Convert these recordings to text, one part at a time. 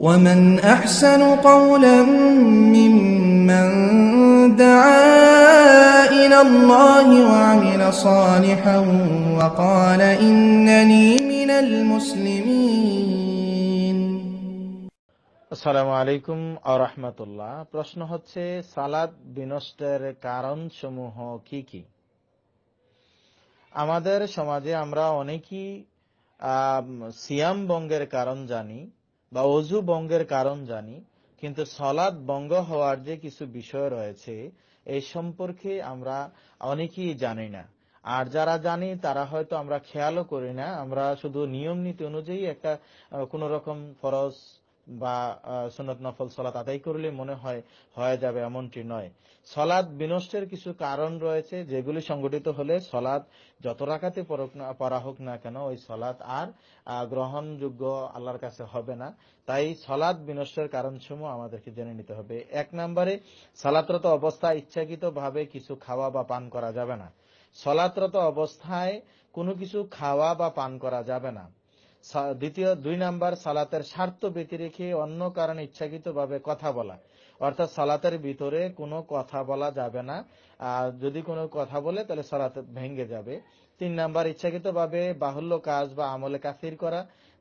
ومن أحسن قولا ممن دعا إلى الله وعمل صالحا وقال إنني من المسلمين আসসালামু আলাইকুম আরহামতুল্লাহ প্রশ্ন হচ্ছে সালাদ বিনষ্টের কারণ সমূহ কি কি আমাদের সমাজে আমরা অনেকেই সিয়াম ভঙ্গের কারণ জানি বা অজু বঙ্গের কারণ জানি কিন্তু সলাদ বঙ্গ হওয়ার যে কিছু বিষয় রয়েছে এই সম্পর্কে আমরা অনেকেই জানি না আর যারা জানি তারা হয়তো আমরা খেয়ালও করি না আমরা শুধু নিয়ম নীতি অনুযায়ী একটা কোন রকম ফরজ বা সন্নত নফল সলাত আদায় করলে মনে হয় হয়ে যাবে এমনটি নয় সলাদ বিনষ্টের কিছু কারণ রয়েছে যেগুলি সংগঠিত হলে সলাদ যত রাখাতে পড়া হোক না কেন ওই সলাদ আর গ্রহণযোগ্য আল্লাহর কাছে হবে না তাই সলাদ বিনষ্টের কারণসমূহ আমাদেরকে জেনে নিতে হবে এক নম্বরে সলাতরত অবস্থা ভাবে কিছু খাওয়া বা পান করা যাবে না সলাদরত অবস্থায় কোনো কিছু খাওয়া বা পান করা যাবে না দ্বিতীয় দুই নাম্বার সালাতের স্বার্থ ব্যতি রেখে অন্য কারণে ইচ্ছাকৃতভাবে কথা বলা অর্থাৎ সালাতের ভিতরে কোনো কথা বলা যাবে না আর যদি কোনো কথা বলে তাহলে সালাত ভেঙে যাবে তিন নাম্বার ইচ্ছাকৃতভাবে বাহুল্য কাজ বা আমলে কাসির করা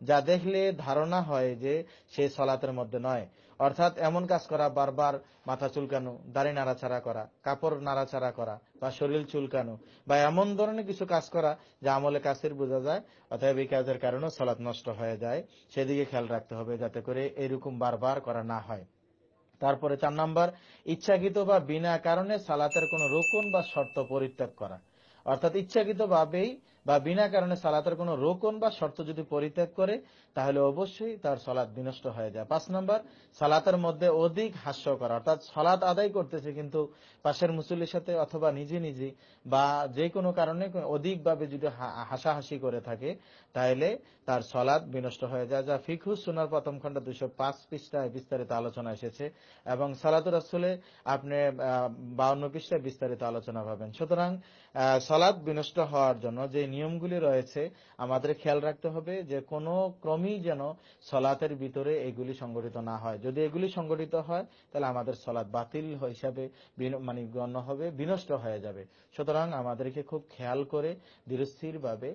যা দেখলে ধারণা হয় যে সে সলাতের মধ্যে নয় অর্থাৎ এমন কাজ করা বারবার মাথা চুলকানো দাড়ি নাড়াচাড়া করা কাপড় নাড়াচাড়া করা বা শরীর চুলকানো বা এমন ধরনের কিছু কাজ করা যা আমলে কাছের বোঝা যায় অথবা এই কাজের কারণে সলাৎ নষ্ট হয়ে যায় সেদিকে খেয়াল রাখতে হবে যাতে করে এরকম বারবার করা না হয় তারপরে চার নাম্বার ইচ্ছাকৃত বা বিনা কারণে সালাতের কোনো রোকন বা শর্ত পরিত্যাগ করা অর্থাৎ ইচ্ছাকৃত ভাবেই বা বিনা কারণে সালাতের কোনো রোকন বা শর্ত যদি পরিত্যাগ করে তাহলে অবশ্যই তার সলাদ বিনষ্ট হয়ে যায় পাঁচ নম্বর সালাতের মধ্যে অধিক হাস্য করা অর্থাৎ সলাদ আদায় করতেছে কিন্তু পাশের মুসুলির সাথে অথবা নিজে নিজে বা যে কোনো কারণে অধিকভাবে যদি হাসাহাসি করে থাকে তাহলে তার সলাদ বিনষ্ট হয়ে যায় যা ফিখু সুনার প্রথম খণ্ড দুশো পাঁচ পৃষ্ঠায় বিস্তারিত আলোচনা এসেছে এবং সালাতুর আসলে আপনি বাউন্ন পৃষ্ঠায় বিস্তারিত আলোচনা পাবেন সুতরাং সলাদ বিনষ্ট হওয়ার জন্য যে নিয়মগুলি রয়েছে আমাদের খেয়াল রাখতে হবে যে কোনো ক্রমেই যেন সলাতের ভিতরে এগুলি সংগঠিত না হয় যদি এগুলি সংগঠিত হয় তাহলে আমাদের সলাৎ বাতিল হিসাবে মানে গণ্য হবে বিনষ্ট হয়ে যাবে সুতরাং আমাদেরকে খুব খেয়াল করে দৃঢ়স্থিরভাবে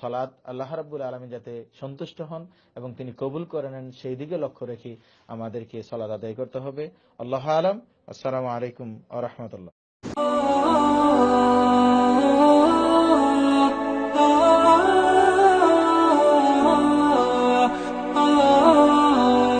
সলাৎ আল্লাহ রাবুল আলমী যাতে সন্তুষ্ট হন এবং তিনি কবুল করে নেন সেই দিকে লক্ষ্য রেখে আমাদেরকে সলাদ আদায় করতে হবে আল্লাহ আলম আসসালামু আলাইকুম আ রহমতুল্লাহ